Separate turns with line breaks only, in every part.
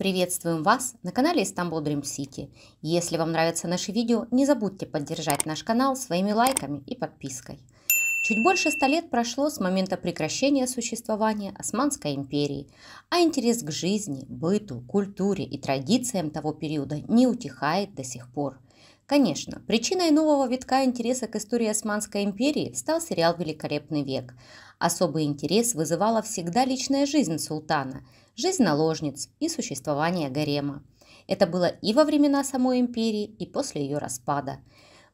Приветствуем вас на канале Istanbul Dream City. Если вам нравятся наши видео, не забудьте поддержать наш канал своими лайками и подпиской. Чуть больше ста лет прошло с момента прекращения существования Османской империи, а интерес к жизни, быту, культуре и традициям того периода не утихает до сих пор. Конечно, причиной нового витка интереса к истории Османской империи стал сериал «Великолепный век». Особый интерес вызывала всегда личная жизнь султана – жизнь наложниц и существование гарема. Это было и во времена самой империи, и после ее распада.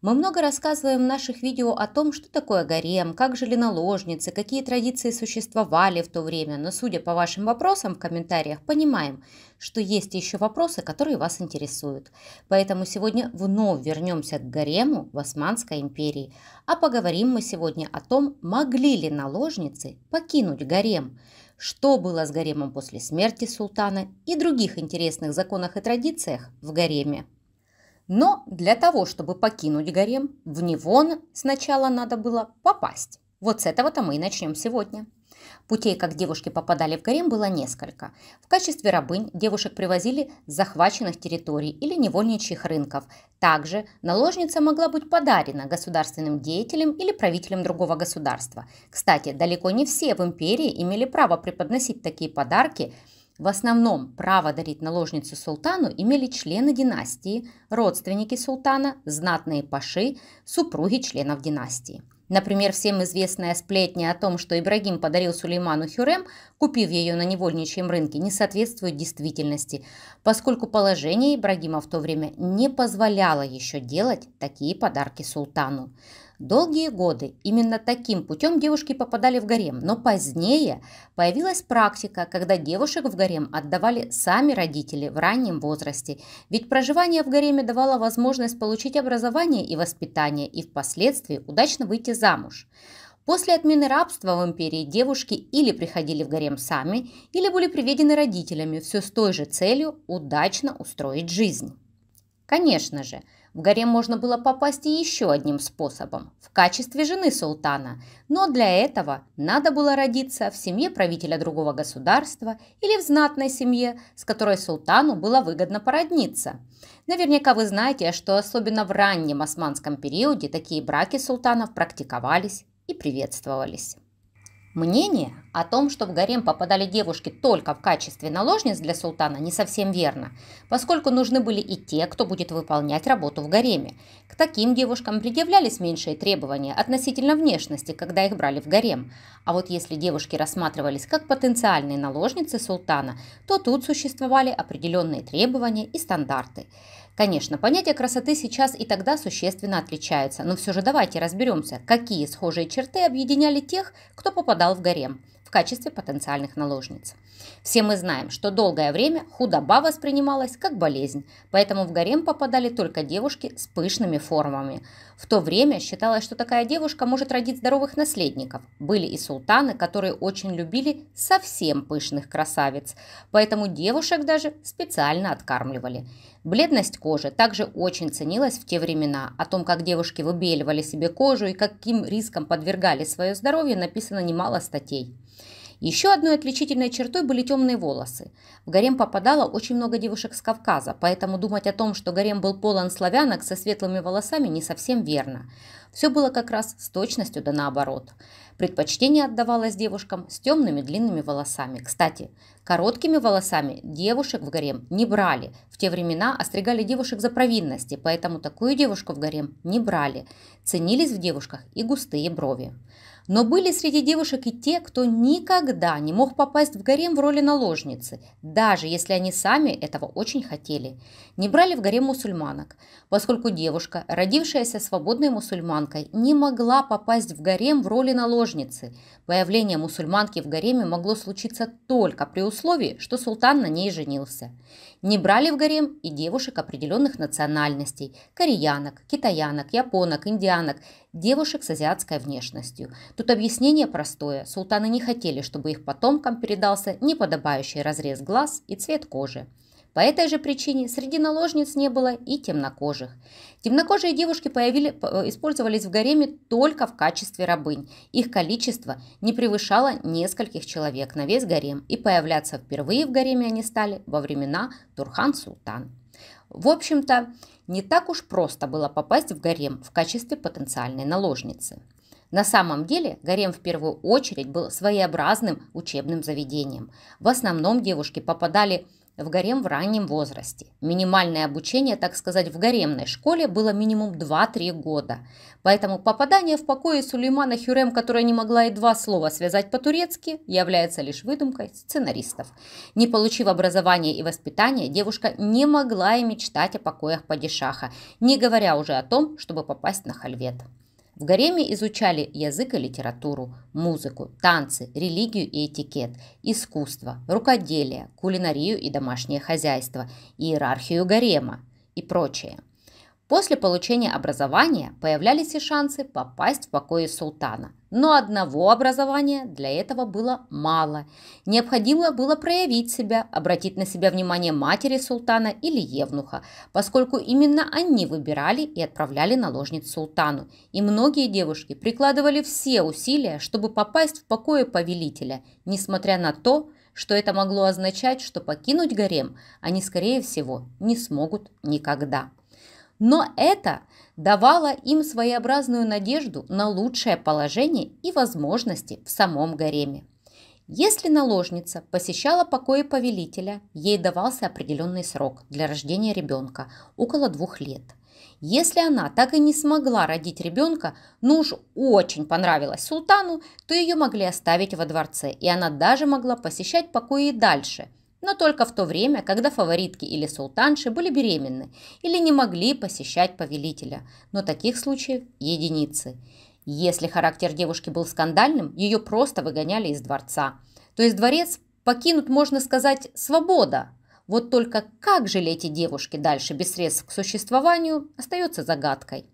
Мы много рассказываем в наших видео о том, что такое гарем, как жили наложницы, какие традиции существовали в то время, но судя по вашим вопросам в комментариях, понимаем, что есть еще вопросы, которые вас интересуют. Поэтому сегодня вновь вернемся к гарему в Османской империи. А поговорим мы сегодня о том, могли ли наложницы покинуть гарем – что было с гаремом после смерти султана и других интересных законах и традициях в гареме. Но для того, чтобы покинуть гарем, в него сначала надо было попасть. Вот с этого-то мы и начнем сегодня. Путей, как девушки попадали в гарем, было несколько. В качестве рабынь девушек привозили с захваченных территорий или невольничьих рынков. Также наложница могла быть подарена государственным деятелям или правителем другого государства. Кстати, далеко не все в империи имели право преподносить такие подарки, в основном право дарить наложницу султану имели члены династии, родственники султана, знатные паши, супруги членов династии. Например, всем известная сплетня о том, что Ибрагим подарил Сулейману Хюрем, купив ее на невольничьем рынке, не соответствует действительности, поскольку положение Ибрагима в то время не позволяло еще делать такие подарки султану. Долгие годы именно таким путем девушки попадали в гарем, но позднее появилась практика, когда девушек в гарем отдавали сами родители в раннем возрасте, ведь проживание в гареме давало возможность получить образование и воспитание и впоследствии удачно выйти замуж. После отмены рабства в империи девушки или приходили в гарем сами, или были приведены родителями, все с той же целью удачно устроить жизнь. Конечно же, в гарем можно было попасть и еще одним способом – в качестве жены султана, но для этого надо было родиться в семье правителя другого государства или в знатной семье, с которой султану было выгодно породниться. Наверняка вы знаете, что особенно в раннем османском периоде такие браки султанов практиковались и приветствовались. Мнение о том, что в гарем попадали девушки только в качестве наложниц для султана, не совсем верно, поскольку нужны были и те, кто будет выполнять работу в гареме. К таким девушкам предъявлялись меньшие требования относительно внешности, когда их брали в гарем. А вот если девушки рассматривались как потенциальные наложницы султана, то тут существовали определенные требования и стандарты. Конечно, понятие красоты сейчас и тогда существенно отличается, но все же давайте разберемся, какие схожие черты объединяли тех, кто попадал в гарем в качестве потенциальных наложниц. Все мы знаем, что долгое время худоба воспринималась как болезнь, поэтому в гарем попадали только девушки с пышными формами. В то время считалось, что такая девушка может родить здоровых наследников. Были и султаны, которые очень любили совсем пышных красавиц, поэтому девушек даже специально откармливали. Бледность кожи также очень ценилась в те времена. О том, как девушки выбеливали себе кожу и каким риском подвергали свое здоровье, написано немало статей. Еще одной отличительной чертой были темные волосы. В гарем попадало очень много девушек с Кавказа, поэтому думать о том, что гарем был полон славянок со светлыми волосами, не совсем верно. Все было как раз с точностью да наоборот. Предпочтение отдавалось девушкам с темными длинными волосами. Кстати, короткими волосами девушек в гарем не брали. В те времена остригали девушек за провинности, поэтому такую девушку в гарем не брали. Ценились в девушках и густые брови. Но были среди девушек и те, кто никогда не мог попасть в гарем в роли наложницы, даже если они сами этого очень хотели. Не брали в гарем мусульманок, поскольку девушка, родившаяся свободной мусульманкой, не могла попасть в гарем в роли наложницы. Появление мусульманки в гареме могло случиться только при условии, что султан на ней женился. Не брали в гарем и девушек определенных национальностей – кореянок, китаянок, японок, индианок – девушек с азиатской внешностью. Тут объяснение простое. Султаны не хотели, чтобы их потомкам передался неподобающий разрез глаз и цвет кожи. По этой же причине среди наложниц не было и темнокожих. Темнокожие девушки появили, э, использовались в гареме только в качестве рабынь. Их количество не превышало нескольких человек на весь гарем, и появляться впервые в гареме они стали во времена Турхан-Султан. В общем-то, не так уж просто было попасть в гарем в качестве потенциальной наложницы. На самом деле гарем в первую очередь был своеобразным учебным заведением. В основном девушки попадали в в гарем в раннем возрасте. Минимальное обучение, так сказать, в гаремной школе было минимум 2-3 года. Поэтому попадание в покое Сулеймана Хюрем, которая не могла и два слова связать по-турецки, является лишь выдумкой сценаристов. Не получив образования и воспитания, девушка не могла и мечтать о покоях падишаха, не говоря уже о том, чтобы попасть на хальвет. В гареме изучали язык и литературу, музыку, танцы, религию и этикет, искусство, рукоделие, кулинарию и домашнее хозяйство, иерархию гарема и прочее – После получения образования появлялись и шансы попасть в покои султана. Но одного образования для этого было мало. Необходимо было проявить себя, обратить на себя внимание матери султана или евнуха, поскольку именно они выбирали и отправляли наложниц султану. И многие девушки прикладывали все усилия, чтобы попасть в покои повелителя, несмотря на то, что это могло означать, что покинуть гарем они, скорее всего, не смогут никогда. Но это давало им своеобразную надежду на лучшее положение и возможности в самом гареме. Если наложница посещала покои повелителя, ей давался определенный срок для рождения ребенка – около двух лет. Если она так и не смогла родить ребенка, но уж очень понравилась султану, то ее могли оставить во дворце, и она даже могла посещать покои и дальше – но только в то время, когда фаворитки или султанши были беременны или не могли посещать повелителя, но таких случаев единицы. Если характер девушки был скандальным, ее просто выгоняли из дворца. То есть дворец покинут, можно сказать, свобода. Вот только как жили эти девушки дальше без средств к существованию, остается загадкой.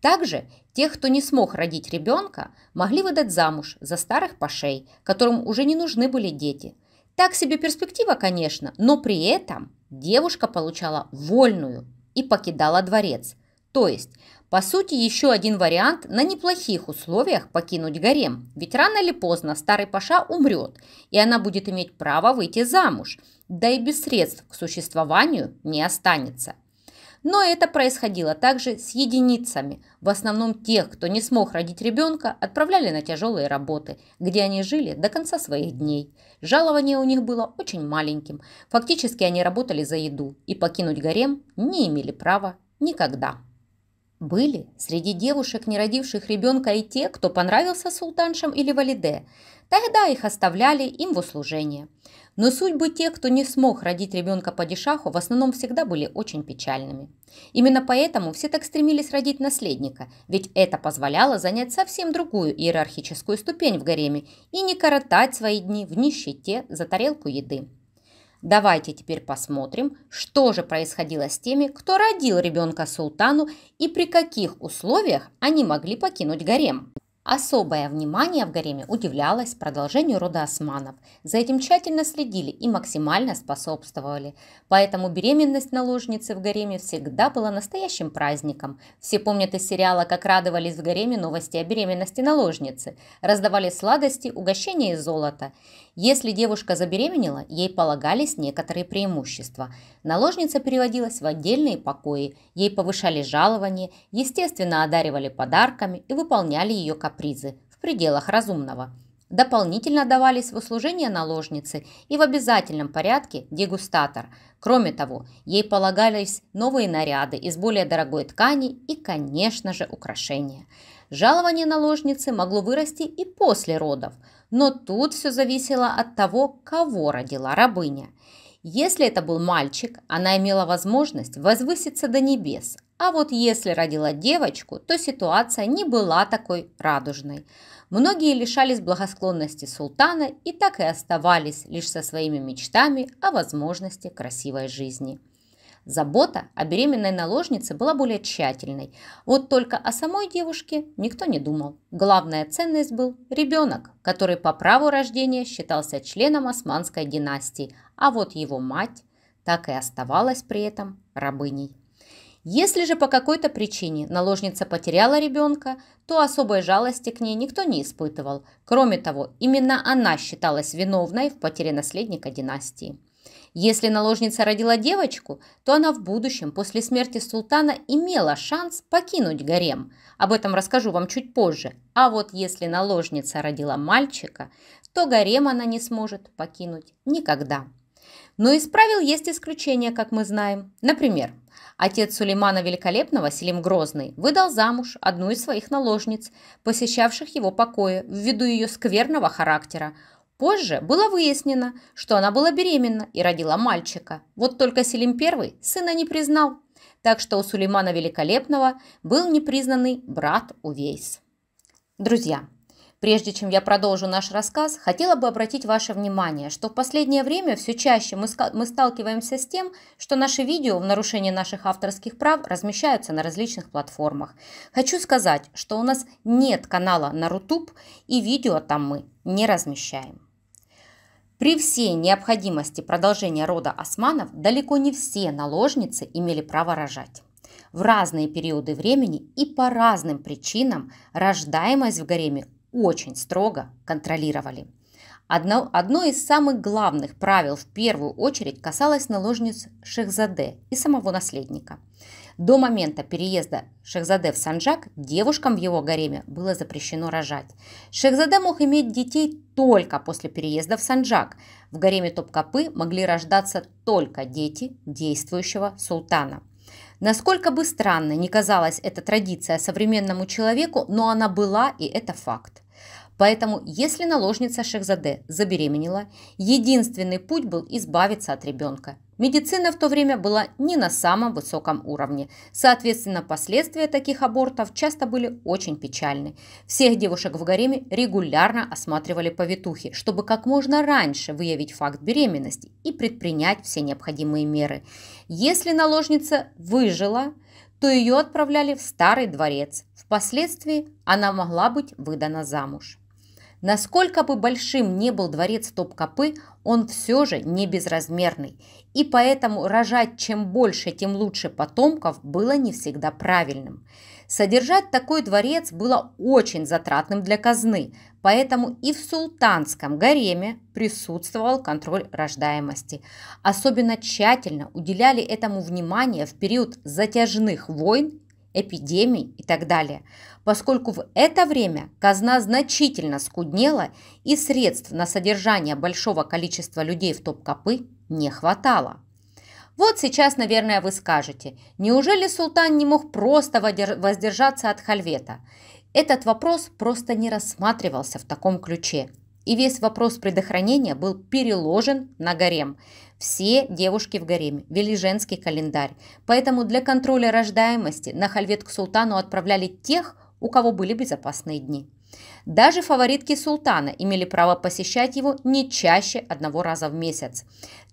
Также тех, кто не смог родить ребенка, могли выдать замуж за старых пошей, которым уже не нужны были дети – так себе перспектива, конечно, но при этом девушка получала вольную и покидала дворец. То есть, по сути, еще один вариант на неплохих условиях покинуть гарем. Ведь рано или поздно старый паша умрет, и она будет иметь право выйти замуж. Да и без средств к существованию не останется. Но это происходило также с единицами. В основном тех, кто не смог родить ребенка, отправляли на тяжелые работы, где они жили до конца своих дней. Жалование у них было очень маленьким. Фактически они работали за еду и покинуть гарем не имели права никогда. Были среди девушек, не родивших ребенка, и те, кто понравился султаншам или валиде. Тогда их оставляли им в услужение. Но судьбы тех, кто не смог родить ребенка по дешаху, в основном всегда были очень печальными. Именно поэтому все так стремились родить наследника, ведь это позволяло занять совсем другую иерархическую ступень в гареме и не коротать свои дни в нищете за тарелку еды. Давайте теперь посмотрим, что же происходило с теми, кто родил ребенка султану и при каких условиях они могли покинуть гарем. Особое внимание в гареме удивлялось продолжению рода османов. За этим тщательно следили и максимально способствовали. Поэтому беременность наложницы в гареме всегда была настоящим праздником. Все помнят из сериала, как радовались в гареме новости о беременности наложницы. Раздавали сладости, угощения и золото. Если девушка забеременела, ей полагались некоторые преимущества. Наложница переводилась в отдельные покои, ей повышали жалование, естественно, одаривали подарками и выполняли ее капризы призы в пределах разумного. Дополнительно давались в услужение наложницы и в обязательном порядке дегустатор. Кроме того, ей полагались новые наряды из более дорогой ткани и, конечно же, украшения. Жалование наложницы могло вырасти и после родов, но тут все зависело от того, кого родила рабыня. Если это был мальчик, она имела возможность возвыситься до небес, а вот если родила девочку, то ситуация не была такой радужной. Многие лишались благосклонности султана и так и оставались лишь со своими мечтами о возможности красивой жизни. Забота о беременной наложнице была более тщательной. Вот только о самой девушке никто не думал. Главная ценность был ребенок, который по праву рождения считался членом османской династии, а вот его мать так и оставалась при этом рабыней. Если же по какой-то причине наложница потеряла ребенка, то особой жалости к ней никто не испытывал. Кроме того, именно она считалась виновной в потере наследника династии. Если наложница родила девочку, то она в будущем, после смерти султана, имела шанс покинуть гарем. Об этом расскажу вам чуть позже. А вот если наложница родила мальчика, то гарем она не сможет покинуть никогда. Но из правил есть исключения, как мы знаем. Например, отец Сулеймана Великолепного, Селим Грозный, выдал замуж одну из своих наложниц, посещавших его покои, ввиду ее скверного характера. Позже было выяснено, что она была беременна и родила мальчика. Вот только Селим I сына не признал. Так что у Сулеймана Великолепного был непризнанный брат Увейс. Друзья, Прежде чем я продолжу наш рассказ, хотела бы обратить ваше внимание, что в последнее время все чаще мы, мы сталкиваемся с тем, что наши видео в нарушении наших авторских прав размещаются на различных платформах. Хочу сказать, что у нас нет канала на Рутуб и видео там мы не размещаем. При всей необходимости продолжения рода османов далеко не все наложницы имели право рожать. В разные периоды времени и по разным причинам рождаемость в гареме очень строго контролировали. Одно, одно из самых главных правил в первую очередь касалось наложниц Шехзаде и самого наследника. До момента переезда Шехзаде в Санджак девушкам в его гареме было запрещено рожать. Шехзаде мог иметь детей только после переезда в Санджак. В гареме Топкапы могли рождаться только дети действующего султана. Насколько бы странно ни казалась эта традиция современному человеку, но она была и это факт. Поэтому, если наложница Шехзаде забеременела, единственный путь был избавиться от ребенка. Медицина в то время была не на самом высоком уровне. Соответственно, последствия таких абортов часто были очень печальны. Всех девушек в гареме регулярно осматривали повитухи, чтобы как можно раньше выявить факт беременности и предпринять все необходимые меры. Если наложница выжила, то ее отправляли в старый дворец. Впоследствии она могла быть выдана замуж. Насколько бы большим не был дворец Топкапы, он все же не безразмерный, и поэтому рожать чем больше, тем лучше потомков было не всегда правильным. Содержать такой дворец было очень затратным для казны, поэтому и в султанском гареме присутствовал контроль рождаемости. Особенно тщательно уделяли этому внимание в период затяжных войн эпидемий и так далее, поскольку в это время казна значительно скуднела и средств на содержание большого количества людей в топ-копы не хватало. Вот сейчас, наверное, вы скажете, неужели султан не мог просто воздержаться от хальвета? Этот вопрос просто не рассматривался в таком ключе – и весь вопрос предохранения был переложен на гарем. Все девушки в гареме вели женский календарь, поэтому для контроля рождаемости на хальвет к султану отправляли тех, у кого были безопасные дни. Даже фаворитки султана имели право посещать его не чаще одного раза в месяц.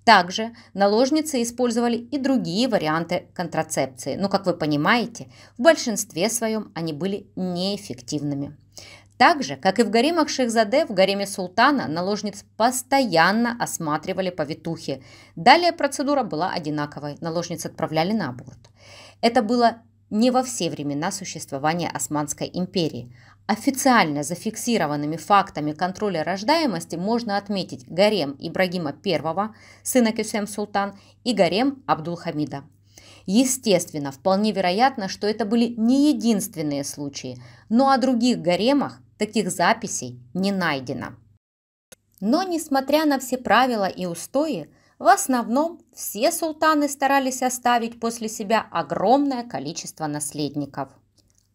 Также наложницы использовали и другие варианты контрацепции, но, как вы понимаете, в большинстве своем они были неэффективными. Так же, как и в гаремах Шехзаде, в гареме султана наложниц постоянно осматривали повитухи. Далее процедура была одинаковой, наложниц отправляли на аборт. Это было не во все времена существования Османской империи. Официально зафиксированными фактами контроля рождаемости можно отметить гарем Ибрагима I, сына Кюсем Султан, и гарем Абдулхамида. Естественно, вполне вероятно, что это были не единственные случаи, но о других гаремах таких записей не найдено. Но, несмотря на все правила и устои, в основном все султаны старались оставить после себя огромное количество наследников.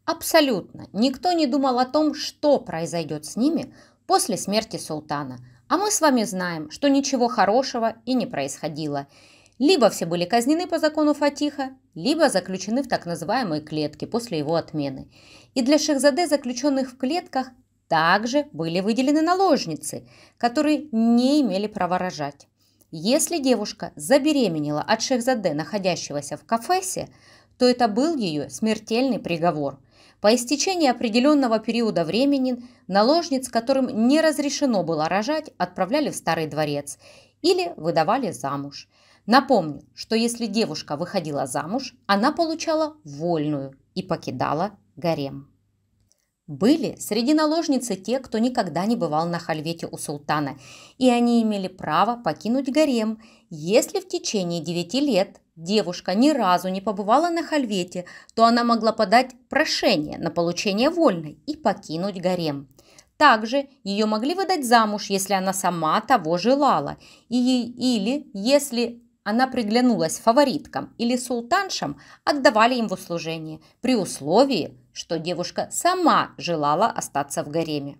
Абсолютно никто не думал о том, что произойдет с ними после смерти султана, а мы с вами знаем, что ничего хорошего и не происходило – либо все были казнены по закону Фатиха, либо заключены в так называемые клетки после его отмены. И для Шехзаде, заключенных в клетках, также были выделены наложницы, которые не имели права рожать. Если девушка забеременела от Шехзаде, находящегося в кафесе, то это был ее смертельный приговор. По истечении определенного периода времени наложниц, которым не разрешено было рожать, отправляли в старый дворец или выдавали замуж. Напомню, что если девушка выходила замуж, она получала вольную и покидала гарем. Были среди наложницы те, кто никогда не бывал на хальвете у султана, и они имели право покинуть гарем, если в течение 9 лет девушка ни разу не побывала на хальвете, то она могла подать прошение на получение вольной и покинуть гарем. Также ее могли выдать замуж, если она сама того желала, и, или если она приглянулась фавориткам или султаншам, отдавали им в услужение, при условии, что девушка сама желала остаться в гареме.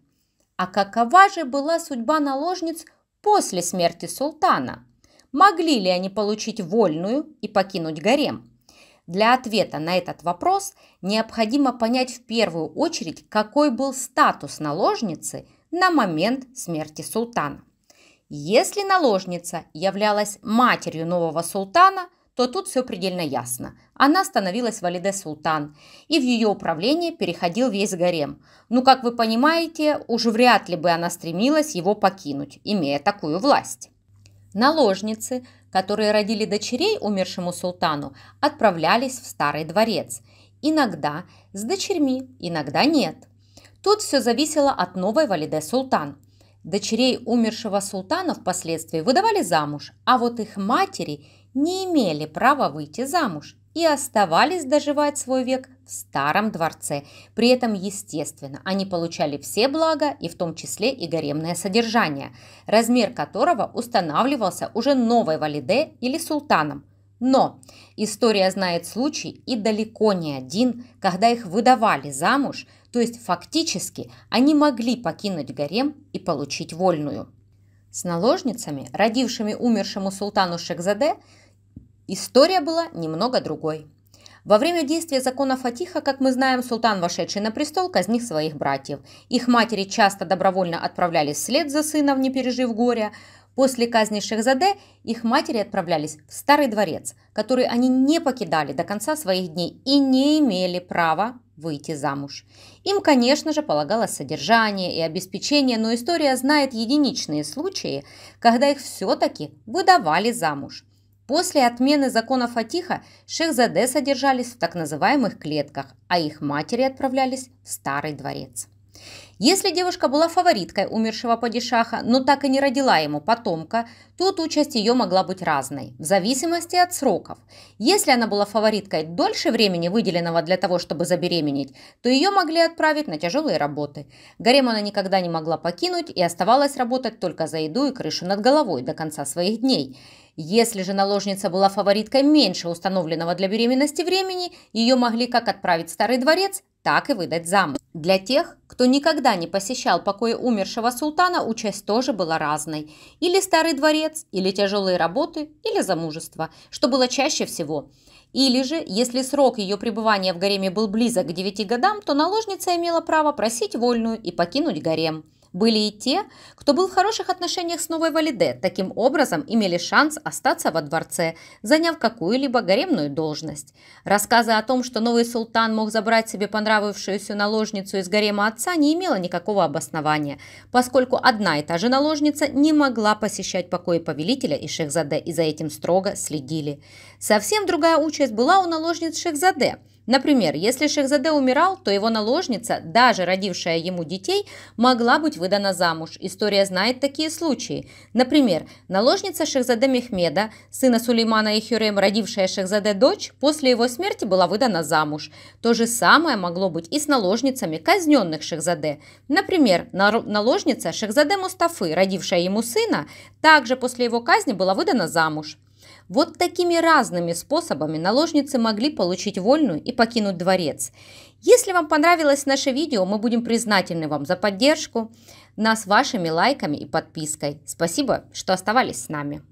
А какова же была судьба наложниц после смерти султана? Могли ли они получить вольную и покинуть гарем? Для ответа на этот вопрос необходимо понять в первую очередь, какой был статус наложницы на момент смерти султана. Если наложница являлась матерью нового султана, то тут все предельно ясно. Она становилась валиде султан, и в ее управление переходил весь гарем. Ну, как вы понимаете, уже вряд ли бы она стремилась его покинуть, имея такую власть. Наложницы, которые родили дочерей умершему султану, отправлялись в старый дворец. Иногда с дочерьми, иногда нет. Тут все зависело от новой валиде султан – Дочерей умершего султана впоследствии выдавали замуж, а вот их матери не имели права выйти замуж и оставались доживать свой век в старом дворце. При этом, естественно, они получали все блага, и в том числе и гаремное содержание, размер которого устанавливался уже новой валиде или султаном. Но история знает случай и далеко не один, когда их выдавали замуж – то есть фактически они могли покинуть гарем и получить вольную. С наложницами, родившими умершему султану Шекзаде, история была немного другой. Во время действия закона Фатиха, как мы знаем, султан, вошедший на престол, казнил своих братьев. Их матери часто добровольно отправлялись вслед за сыном, не пережив горя. После казни Шехзаде их матери отправлялись в Старый дворец, который они не покидали до конца своих дней и не имели права выйти замуж. Им, конечно же, полагалось содержание и обеспечение, но история знает единичные случаи, когда их все-таки выдавали замуж. После отмены закона Фатиха шехзаде содержались в так называемых клетках, а их матери отправлялись в старый дворец. Если девушка была фавориткой умершего падишаха, но так и не родила ему потомка, тут участь ее могла быть разной, в зависимости от сроков. Если она была фавориткой дольше времени, выделенного для того, чтобы забеременеть, то ее могли отправить на тяжелые работы. Гарем она никогда не могла покинуть и оставалась работать только за еду и крышу над головой до конца своих дней. Если же наложница была фавориткой меньше установленного для беременности времени, ее могли как отправить в старый дворец, так и выдать замуж. Для тех, кто никогда не посещал покои умершего султана, участь тоже была разной. Или старый дворец, или тяжелые работы, или замужество, что было чаще всего. Или же, если срок ее пребывания в гареме был близок к 9 годам, то наложница имела право просить вольную и покинуть гарем. Были и те, кто был в хороших отношениях с новой Валиде, таким образом имели шанс остаться во дворце, заняв какую-либо гаремную должность. Рассказы о том, что новый султан мог забрать себе понравившуюся наложницу из гарема отца, не имело никакого обоснования, поскольку одна и та же наложница не могла посещать покои повелителя и Шехзаде, и за этим строго следили. Совсем другая участь была у наложниц Шехзаде – Например, если Шехзаде умирал, то его наложница, даже родившая ему детей, могла быть выдана замуж. История знает такие случаи. Например, наложница Шехзаде Мехмеда, сына Сулеймана и Хюрем, родившая Шехзаде дочь, после его смерти была выдана замуж. То же самое могло быть и с наложницами казненных Шехзаде. Например, наложница Шехзаде Мустафы, родившая ему сына, также после его казни была выдана замуж. Вот такими разными способами наложницы могли получить вольную и покинуть дворец. Если вам понравилось наше видео, мы будем признательны вам за поддержку, нас вашими лайками и подпиской. Спасибо, что оставались с нами.